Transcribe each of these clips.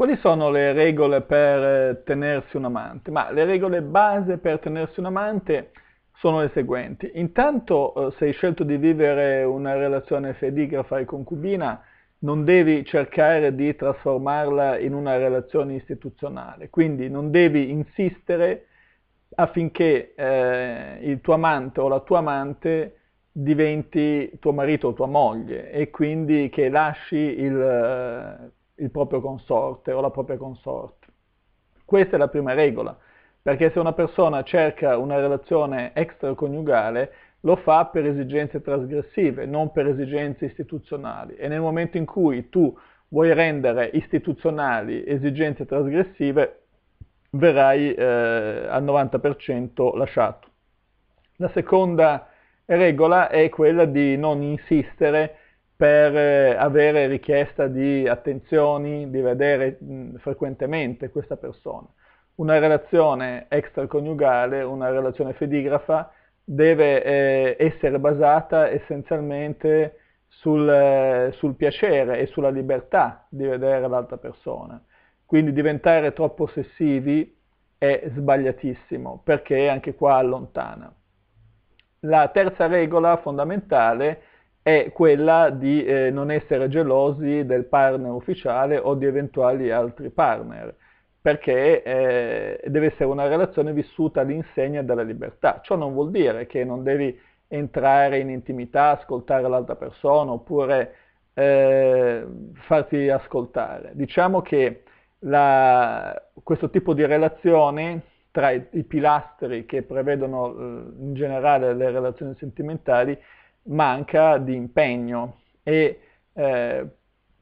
Quali sono le regole per eh, tenersi un amante? Ma le regole base per tenersi un amante sono le seguenti. Intanto, eh, se hai scelto di vivere una relazione fedigrafa e concubina, non devi cercare di trasformarla in una relazione istituzionale, quindi non devi insistere affinché eh, il tuo amante o la tua amante diventi tuo marito o tua moglie e quindi che lasci il eh, il proprio consorte o la propria consorte. Questa è la prima regola, perché se una persona cerca una relazione extraconiugale lo fa per esigenze trasgressive, non per esigenze istituzionali. E nel momento in cui tu vuoi rendere istituzionali esigenze trasgressive, verrai eh, al 90% lasciato. La seconda regola è quella di non insistere per eh, avere richiesta di attenzioni, di vedere frequentemente questa persona. Una relazione extraconiugale, una relazione fedigrafa, deve eh, essere basata essenzialmente sul, eh, sul piacere e sulla libertà di vedere l'altra persona. Quindi diventare troppo ossessivi è sbagliatissimo perché anche qua allontana. La terza regola fondamentale è quella di eh, non essere gelosi del partner ufficiale o di eventuali altri partner, perché eh, deve essere una relazione vissuta all'insegna della libertà. Ciò non vuol dire che non devi entrare in intimità, ascoltare l'altra persona oppure eh, farti ascoltare. Diciamo che la, questo tipo di relazione tra i, i pilastri che prevedono eh, in generale le relazioni sentimentali manca di impegno e eh,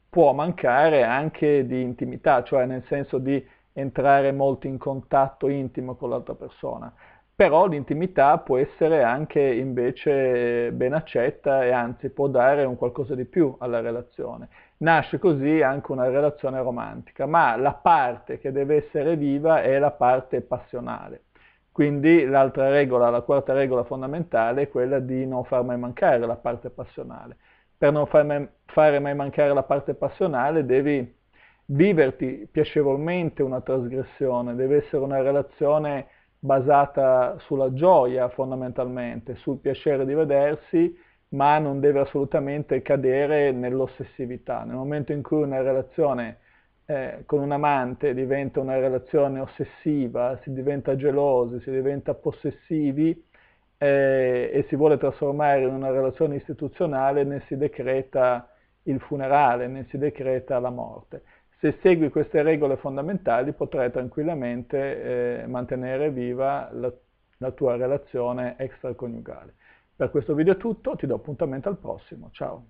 può mancare anche di intimità, cioè nel senso di entrare molto in contatto intimo con l'altra persona. Però l'intimità può essere anche invece ben accetta e anzi può dare un qualcosa di più alla relazione. Nasce così anche una relazione romantica, ma la parte che deve essere viva è la parte passionale. Quindi l'altra regola, la quarta regola fondamentale è quella di non far mai mancare la parte passionale. Per non far mai, fare mai mancare la parte passionale devi viverti piacevolmente una trasgressione, deve essere una relazione basata sulla gioia fondamentalmente, sul piacere di vedersi, ma non deve assolutamente cadere nell'ossessività. Nel momento in cui una relazione eh, con un amante diventa una relazione ossessiva, si diventa gelosi, si diventa possessivi eh, e si vuole trasformare in una relazione istituzionale, ne si decreta il funerale, ne si decreta la morte. Se segui queste regole fondamentali potrai tranquillamente eh, mantenere viva la, la tua relazione extraconiugale. Per questo video è tutto, ti do appuntamento al prossimo, ciao!